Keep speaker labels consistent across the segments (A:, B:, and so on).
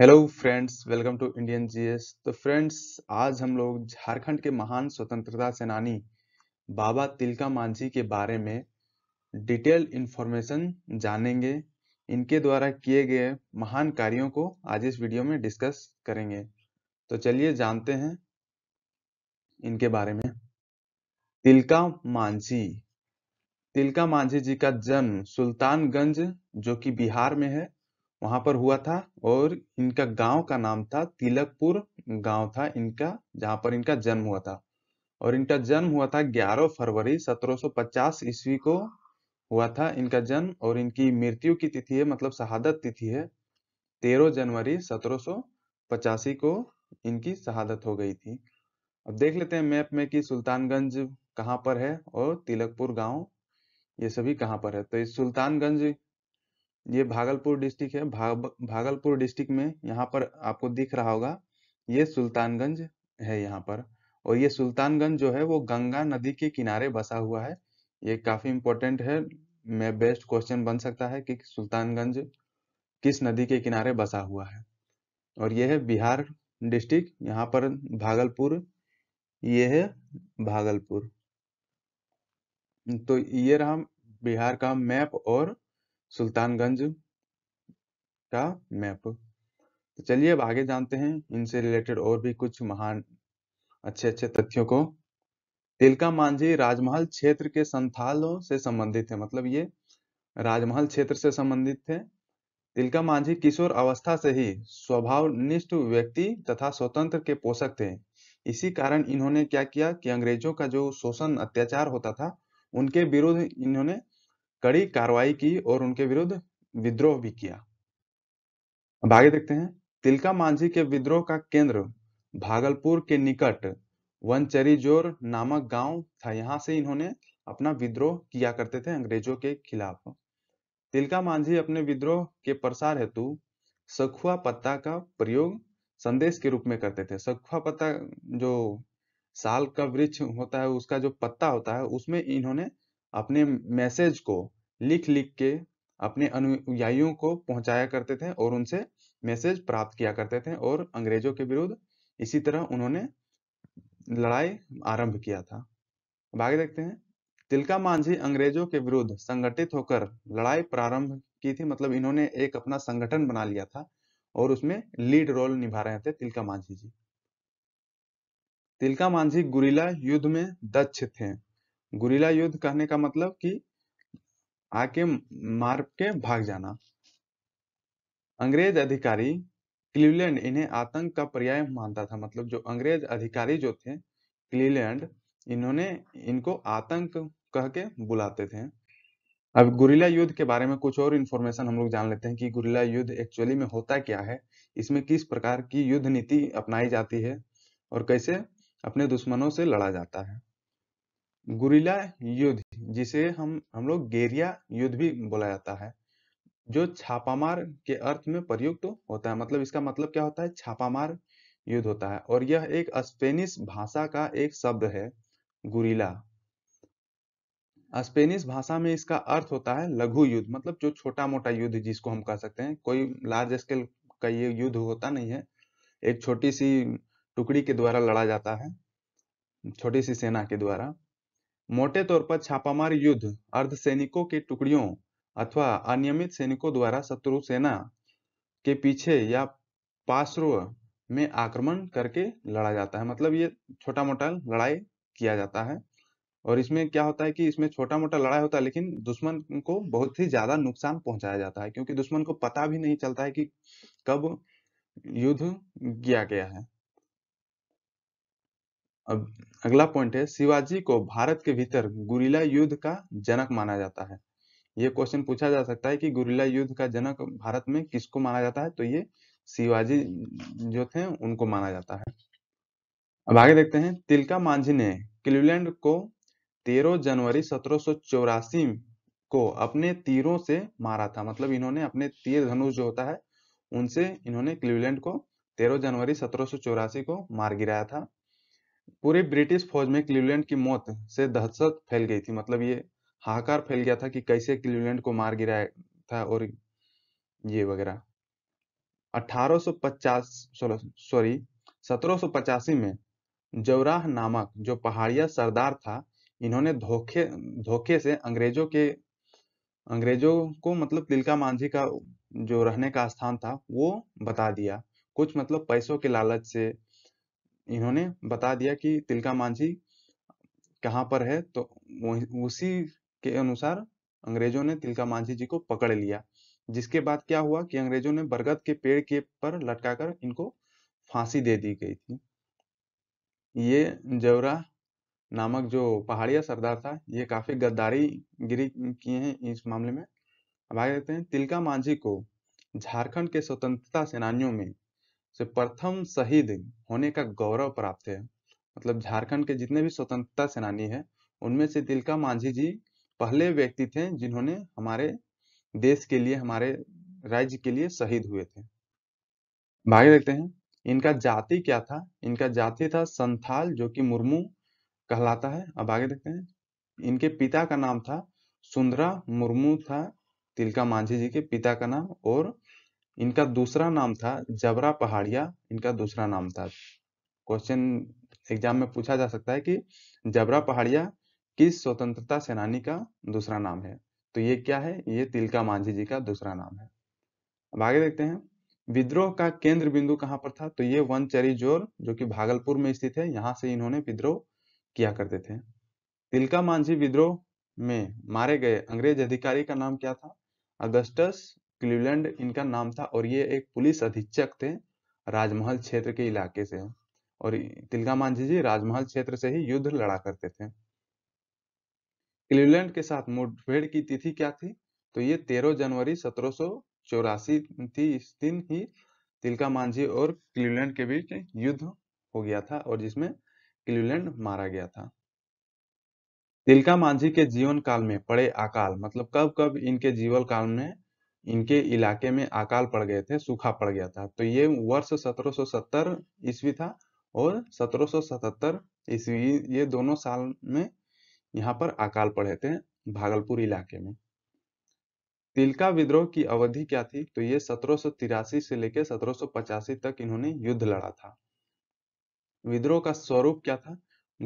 A: Hello friends welcome to Indian GS तो friends आज हम लोग झारखंड के महान स्वतंत्रता सेनानी बाबा तिलका मांझी के बारे में डिटेल इन्फॉर्मेशन जानेंगे इनके द्वारा किए गए महान कार्यों को आज इस वीडियो में डिस्कस करेंगे तो चलिए जानते हैं इनके बारे में तिलका मांझी तिलका मांझी जी का जन्म सुल्तानगंज जो कि बिहार में है वहां पर हुआ था और इनका गांव का नाम था तिलकपुर गांव था इनका जहां पर इनका जन्म हुआ था और इनका जन्म हुआ था 11 फरवरी 1750 ईस्वी को हुआ था इनका जन्म और इनकी मृत्यु की तिथि है मतलब शहादत तिथि है 13 जनवरी सत्रह को इनकी शहादत हो गई थी अब देख लेते हैं मैप में कि सुल्तानगंज कहाँ पर है और तिलकपुर गांव ये सभी कहाँ पर है तो इस सुल्तानगंज ये भागलपुर डिस्ट्रिक्ट है भा, भागलपुर डिस्ट्रिक्ट में यहाँ पर आपको दिख रहा होगा ये सुल्तानगंज है यहाँ पर और ये सुल्तानगंज जो है वो गंगा नदी के किनारे बसा हुआ है ये काफी इंपॉर्टेंट है मैं बेस्ट क्वेश्चन बन सकता है कि सुल्तानगंज किस नदी के किनारे बसा हुआ है और यह है बिहार डिस्ट्रिक्ट यहाँ पर भागलपुर ये है भागलपुर तो ये रहा बिहार का मैप और सुल्तानगंज का मैप तो चलिए अब आगे जानते हैं इनसे रिलेटेड और भी कुछ महान अच्छे अच्छे तथ्यों को तिलका मांझी राजमहल क्षेत्र के संथालों से संबंधित है मतलब ये राजमहल क्षेत्र से संबंधित थे तिलका मांझी किशोर अवस्था से ही स्वभावनिष्ठ व्यक्ति तथा स्वतंत्र के पोषक थे इसी कारण इन्होंने क्या किया कि अंग्रेजों का जो शोषण अत्याचार होता था उनके विरुद्ध इन्होंने कड़ी कार्रवाई की और उनके विरुद्ध विद्रोह भी किया अब आगे देखते हैं तिलका मांझी के विद्रोह का केंद्र भागलपुर के निकट जोर नामक गांव था यहां से इन्होंने अपना विद्रोह किया करते थे अंग्रेजों के खिलाफ तिलका मांझी अपने विद्रोह के प्रसार हेतु सखुआ पत्ता का प्रयोग संदेश के रूप में करते थे सखुआ पत्ता जो साल का वृक्ष होता है उसका जो पत्ता होता है उसमें इन्होंने अपने मैसेज को लिख लिख के अपने अनुयायियों को पहुंचाया करते थे और उनसे मैसेज प्राप्त किया करते थे और अंग्रेजों के विरुद्ध इसी तरह उन्होंने लड़ाई आरंभ किया था अब आगे देखते हैं तिलका मांझी अंग्रेजों के विरुद्ध संगठित होकर लड़ाई प्रारंभ की थी मतलब इन्होंने एक अपना संगठन बना लिया था और उसमें लीड रोल निभा रहे थे तिलका मांझी जी तिलका मांझी गुरीला युद्ध में दक्ष थे गुरीला युद्ध कहने का मतलब कि आके मार के भाग जाना अंग्रेज अधिकारी क्लीवलैंड इन्हें आतंक का पर्याय मानता था मतलब जो अंग्रेज अधिकारी जो थे क्लीवलैंड इन्होंने इनको आतंक कह के बुलाते थे अब गुरिला युद्ध के बारे में कुछ और इन्फॉर्मेशन हम लोग जान लेते हैं कि गुरिला युद्ध एक्चुअली में होता क्या है इसमें किस प्रकार की युद्ध नीति अपनाई जाती है और कैसे अपने दुश्मनों से लड़ा जाता है गुरिला युद्ध जिसे हम हम लोग गेरिया युद्ध भी बोला जाता है जो छापामार के अर्थ में प्रयुक्त तो होता है मतलब इसका मतलब क्या होता है छापामार युद्ध होता है और यह एक स्पेनिश भाषा का एक शब्द है गुरिला स्पेनिश भाषा में इसका अर्थ होता है लघु युद्ध मतलब जो छोटा मोटा युद्ध जिसको हम कह सकते हैं कोई लार्ज स्केल का ये युद्ध होता नहीं है एक छोटी सी टुकड़ी के द्वारा लड़ा जाता है छोटी सी सेना के द्वारा मोटे तौर पर छापामार युद्ध अर्धसैनिकों की टुकड़ियों अथवा अनियमित सैनिकों द्वारा शत्रु सेना के पीछे या पार्श्व में आक्रमण करके लड़ा जाता है मतलब ये छोटा मोटा लड़ाई किया जाता है और इसमें क्या होता है कि इसमें छोटा मोटा लड़ाई होता है लेकिन दुश्मन को बहुत ही ज्यादा नुकसान पहुंचाया जाता है क्योंकि दुश्मन को पता भी नहीं चलता है कि कब युद्ध किया गया है अब अगला पॉइंट है शिवाजी को भारत के भीतर गुरिला युद्ध का जनक माना जाता है ये क्वेश्चन पूछा जा सकता है कि गुरिला युद्ध का जनक भारत में किसको माना जाता है तो ये शिवाजी जो थे उनको माना जाता है अब आगे देखते हैं तिलका मांझी ने क्लीवलैंड को 13 जनवरी सत्रह को अपने तीरों से मारा था मतलब इन्होंने अपने तीर धनुष जो होता है उनसे इन्होंने क्लीवलैंड को 13 जनवरी सत्रह को मार गिराया था पूरे ब्रिटिश फौज में क्लीवलैंड की मौत से दहशत फैल गई थी मतलब ये हाहाकार फैल गया था कि कैसे क्लीवलैंड को मार गिराया था और ये वगैरह 1850 सॉरी सत्रह में जवराह नामक जो पहाड़िया सरदार था इन्होंने धोखे धोखे से अंग्रेजों के अंग्रेजों को मतलब तिलका मांझी का जो रहने का स्थान था वो बता दिया कुछ मतलब पैसों के लालच से इन्होंने बता दिया कि तिलका मांझी कहाँ पर है तो उसी के अनुसार अंग्रेजों ने तिलका मांझी जी को पकड़ लिया जिसके बाद क्या हुआ कि अंग्रेजों ने बरगद के पेड़ के पर लटकाकर इनको फांसी दे दी गई थी ये जवरा नामक जो पहाड़िया सरदार था ये काफी गद्दारी गिरी किए हैं इस मामले में अब आगे देखते हैं तिलका मांझी को झारखंड के स्वतंत्रता सेनानियों में से प्रथम शहीद होने का गौरव प्राप्त है मतलब झारखंड के जितने भी स्वतंत्रता सेनानी है उनमें से तिलका मांझी जी पहले व्यक्ति थे जिन्होंने हमारे देश के लिए हमारे राज्य के लिए शहीद हुए थे भागे देखते हैं इनका जाति क्या था इनका जाति था संथाल जो कि मुर्मू कहलाता है अब आगे देखते हैं इनके पिता का नाम था सुंदरा मुर्मू था तिलका मांझी जी के पिता का नाम और इनका दूसरा नाम था जबरा पहाड़िया इनका दूसरा नाम था क्वेश्चन एग्जाम में पूछा जा सकता है कि जबरा पहाड़िया किस स्वतंत्रता सेनानी का दूसरा नाम है तो ये क्या है ये तिलका मांझी जी का दूसरा नाम है अब आगे देखते हैं विद्रोह का केंद्र बिंदु कहाँ पर था तो ये वनचरी जोर जो कि भागलपुर में स्थित है यहां से इन्होंने विद्रोह किया करते थे तिलका मांझी विद्रोह में मारे गए अंग्रेज अधिकारी का नाम क्या था अगस्टस क्लीवलैंड इनका नाम था और ये एक पुलिस अधीक्षक थे राजमहल क्षेत्र के इलाके से और तिलका मांझी जी राजमहल क्षेत्र से ही युद्ध लड़ा करते थे क्लीवलैंड के साथ मुठभेड़ की तिथि क्या थी तो ये तेरह जनवरी सत्रह थी इस दिन ही तिलका मांझी और क्लीवलैंड के बीच युद्ध हो गया था और जिसमें क्लीवलैंड मारा गया था तिलका मांझी के जीवन काल में पड़े अकाल मतलब कब कब इनके जीवन काल में इनके इलाके में अकाल पड़ गए थे सूखा पड़ गया था तो ये वर्ष 1770 ईस्वी था और 1777 ईस्वी ये दोनों साल में यहाँ पर अकाल पड़े थे भागलपुर इलाके में तिलका विद्रोह की अवधि क्या थी तो ये सत्रह से लेकर सत्रह तक इन्होंने युद्ध लड़ा था विद्रोह का स्वरूप क्या था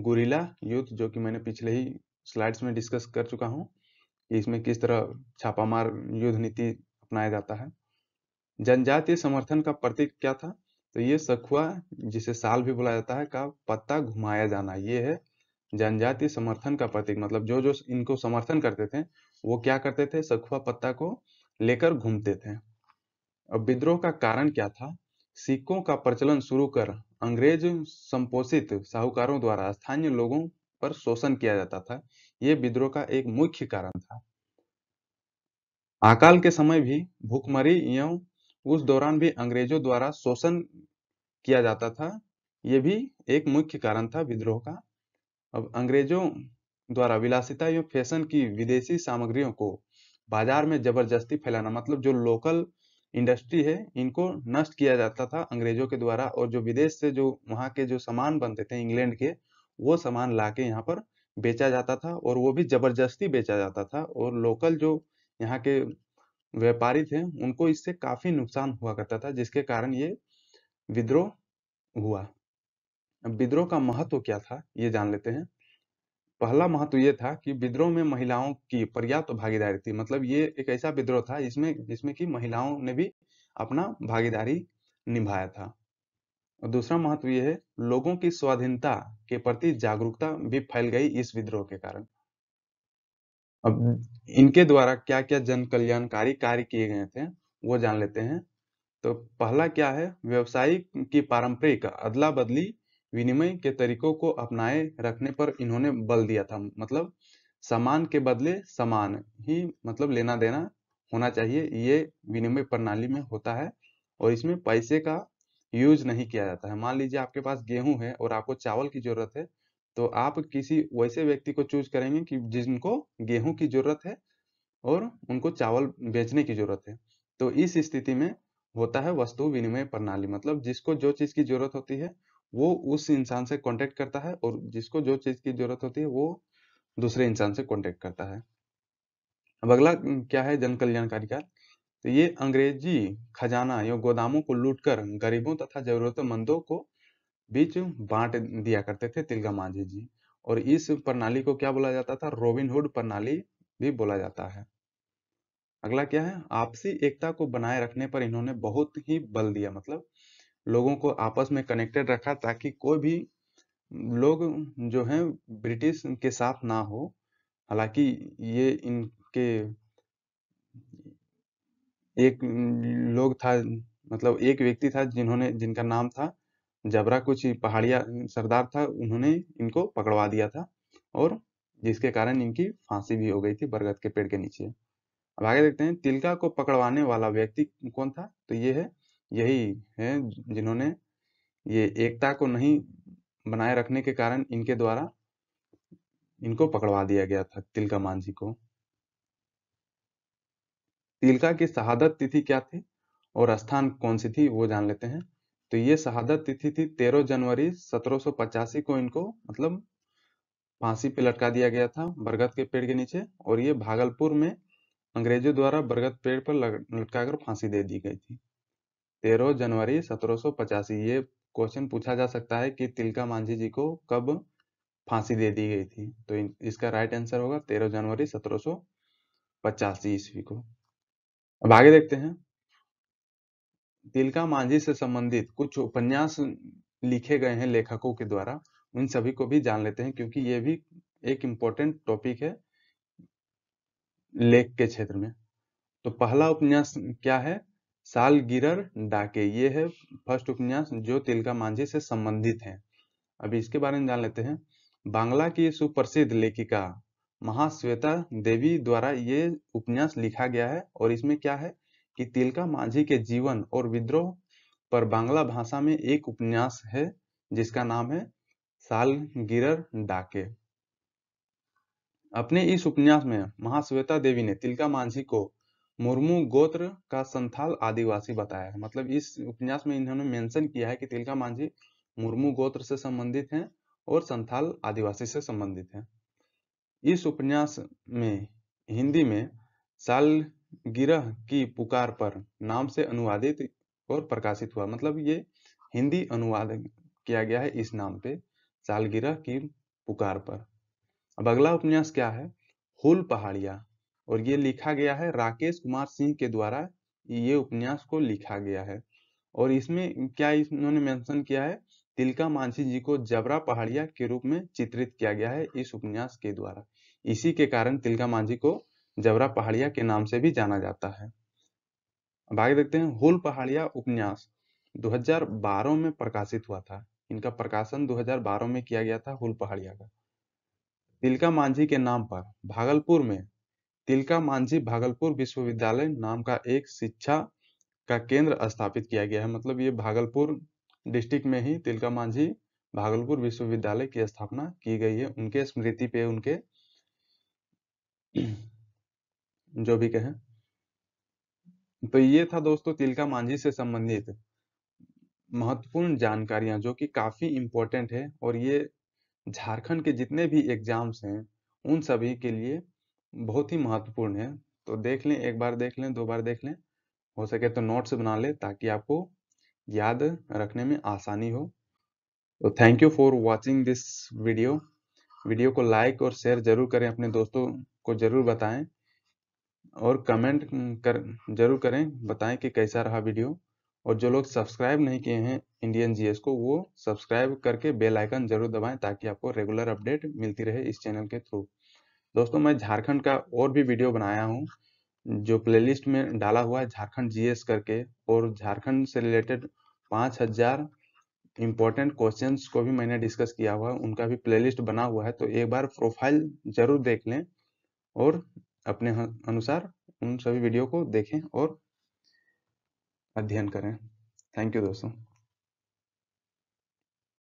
A: गुरिला युद्ध जो कि मैंने पिछले ही स्लाइड्स में डिस्कस कर चुका हूँ इसमें किस तरह छापामार युद्ध नीति अपनाया जाता है जनजातीय समर्थन का प्रतीक क्या था तो ये सखुआ जिसे साल भी बोला जाता है का पत्ता घुमाया जाना ये है जनजातीय समर्थन का प्रतीक मतलब जो जो इनको समर्थन करते थे वो क्या करते थे सखुआ पत्ता को लेकर घूमते थे अब विद्रोह का कारण क्या था सिक्कों का प्रचलन शुरू कर अंग्रेज संपोषित साहूकारों द्वारा स्थानीय लोगों पर शोषण किया जाता था ये विद्रोह का एक मुख्य कारण था अकाल के समय भी भूखमरी एवं उस दौरान भी अंग्रेजों द्वारा शोषण किया जाता था ये भी एक मुख्य कारण था विद्रोह का अब अंग्रेजों द्वारा विलासिता एवं फैशन की विदेशी सामग्रियों को बाजार में जबरदस्ती फैलाना मतलब जो लोकल इंडस्ट्री है इनको नष्ट किया जाता था अंग्रेजों के द्वारा और जो विदेश से जो वहाँ के जो सामान बनते थे इंग्लैंड के वो सामान लाके के यहाँ पर बेचा जाता था और वो भी जबरदस्ती बेचा जाता था और लोकल जो यहाँ के व्यापारी थे उनको इससे काफी नुकसान हुआ करता था जिसके कारण ये विद्रोह हुआ विद्रोह का महत्व क्या था ये जान लेते हैं पहला महत्व ये था कि विद्रोह में महिलाओं की पर्याप्त भागीदारी थी मतलब ये एक ऐसा विद्रोह था इसमें जिसमें कि महिलाओं ने भी अपना भागीदारी निभाया था और दूसरा महत्व ये है लोगों की स्वाधीनता के प्रति जागरूकता भी फैल गई इस विद्रोह के कारण अब हम्म। इनके द्वारा क्या क्या जन कल्याणकारी कार्य किए गए थे वो जान लेते हैं तो पहला क्या है व्यवसायिक की पारंपरिक अदला बदली विनिमय के तरीकों को अपनाए रखने पर इन्होंने बल दिया था मतलब सामान के बदले सामान ही मतलब लेना देना होना चाहिए ये विनिमय प्रणाली में होता है और इसमें पैसे का यूज नहीं किया जाता है मान लीजिए आपके पास गेहूं है और आपको चावल की जरूरत है तो आप किसी वैसे व्यक्ति को चूज करेंगे कि जिनको गेहूं की जरूरत है और उनको चावल बेचने की जरूरत है तो इस स्थिति में होता है वस्तु विनिमय प्रणाली मतलब जिसको जो चीज की जरूरत होती है वो उस इंसान से कॉन्टेक्ट करता है और जिसको जो चीज की जरूरत होती है वो दूसरे इंसान से कॉन्टेक्ट करता है अब अगला क्या है जन कल्याणकारी कार्य तो ये अंग्रेजी खजाना या गोदामों को लूटकर गरीबों तथा जरूरतमंदों को बीच बांट दिया करते थे तिलका मांझी जी और इस प्रणाली को क्या बोला जाता था रोबिनहुड प्रणाली भी बोला जाता है अगला क्या है आपसी एकता को बनाए रखने पर इन्होंने बहुत ही बल दिया मतलब लोगों को आपस में कनेक्टेड रखा ताकि कोई भी लोग जो हैं ब्रिटिश के साथ ना हो हालांकि ये इनके एक लोग था मतलब एक व्यक्ति था जिन्होंने जिनका नाम था जबरा कुछ पहाड़िया सरदार था उन्होंने इनको पकड़वा दिया था और जिसके कारण इनकी फांसी भी हो गई थी बरगद के पेड़ के नीचे अब आगे देखते हैं तिलका को पकड़वाने वाला व्यक्ति कौन था तो ये है यही है जिन्होंने ये एकता को नहीं बनाए रखने के कारण इनके द्वारा इनको पकड़वा दिया गया था तिलका मांझी को तिलका की शहादत तिथि क्या थी और स्थान कौन सी थी वो जान लेते हैं तो ये शहादत तिथि थी तेरह जनवरी सत्रह पचासी को इनको मतलब फांसी पे लटका दिया गया था बरगद के पेड़ के नीचे और ये भागलपुर में अंग्रेजों द्वारा बरगद पेड़ पर लटकाकर फांसी दे दी गई थी तेरह जनवरी सत्रह पचासी ये क्वेश्चन पूछा जा सकता है कि तिलका मांझी जी को कब फांसी दे दी गई थी तो इसका राइट आंसर होगा तेरह जनवरी सत्रह पचासी ईस्वी को अब आगे देखते हैं तिलका मांझी से संबंधित कुछ उपन्यास लिखे गए हैं लेखकों के द्वारा उन सभी को भी जान लेते हैं क्योंकि ये भी एक इम्पोर्टेंट टॉपिक है लेख के क्षेत्र में तो पहला उपन्यास क्या है साल गिर डाके ये है फर्स्ट उपन्यास जो तिलका मांझी से संबंधित है अभी इसके बारे में जान लेते हैं बांग्ला की सुप्रसिद्ध लेखिका महाश्वेता देवी द्वारा ये उपन्यास लिखा गया है और इसमें क्या है कि तिलका मांझी के जीवन और विद्रोह पर बांग्ला भाषा में एक उपन्यास है जिसका नाम है सालगिरर डाके अपने इस उपन्यास में महाश्वेता देवी ने तिलका मांझी को मुर्मू गोत्र का संथाल आदिवासी बताया है मतलब इस उपन्यास में इन्होंने मेंशन किया है कि तिलका मांझी मुर्मू गोत्र से संबंधित हैं और संथाल आदिवासी से संबंधित हैं इस उपन्यास में हिंदी में साल गिरह की पुकार पर नाम से अनुवादित और प्रकाशित हुआ मतलब ये हिंदी अनुवाद किया गया है इस नाम पे सालगिरह की पुकार पर अब अगला उपन्यास क्या है हुल पहाड़िया और ये लिखा गया है राकेश कुमार सिंह के द्वारा ये उपन्यास को लिखा गया है और इसमें क्या इन्होंने मेंशन किया है तिलका मांझी जी को जबरा पहाड़िया के रूप में चित्रित किया गया है इस उपन्यास के द्वारा इसी के कारण तिलका मांझी को जबरा पहाड़िया के नाम से भी जाना जाता है अब आगे देखते हैं होल पहाड़िया उपन्यास 2012 में प्रकाशित हुआ था इनका प्रकाशन 2012 में किया गया था होल पहाड़िया का तिलका मांझी के नाम पर भागलपुर में तिलका मांझी भागलपुर विश्वविद्यालय नाम का एक शिक्षा का केंद्र स्थापित किया गया है मतलब ये भागलपुर डिस्ट्रिक्ट में ही तिलका मांझी भागलपुर विश्वविद्यालय की स्थापना की गई है उनके स्मृति पे उनके जो भी कहें तो ये था दोस्तों तिलका मांझी से संबंधित महत्वपूर्ण जानकारियां जो कि काफी इम्पोर्टेंट है और ये झारखंड के जितने भी एग्जाम्स हैं उन सभी के लिए बहुत ही महत्वपूर्ण है तो देख लें एक बार देख लें दो बार देख लें हो सके तो नोट्स बना लें ताकि आपको याद रखने में आसानी हो तो thank you for watching this video video को लाइक और शेयर जरूर करें अपने दोस्तों को जरूर बताएं और कमेंट कर जरूर करें बताएं कि कैसा रहा वीडियो और जो लोग सब्सक्राइब नहीं किए हैं इंडियन जीएस को वो सब्सक्राइब करके बेल आइकन जरूर दबाएं ताकि आपको रेगुलर अपडेट मिलती रहे इस चैनल के थ्रू दोस्तों मैं झारखंड का और भी वीडियो बनाया हूँ जो प्लेलिस्ट में डाला हुआ है झारखंड जीएस करके और झारखंड से रिलेटेड पाँच हजार इम्पोर्टेंट क्वेश्चन को भी मैंने डिस्कस किया हुआ है उनका भी प्लेलिस्ट बना हुआ है तो एक बार प्रोफाइल जरूर देख लें और अपने अनुसार उन सभी वीडियो को देखें और अध्ययन करें थैंक यू दोस्तों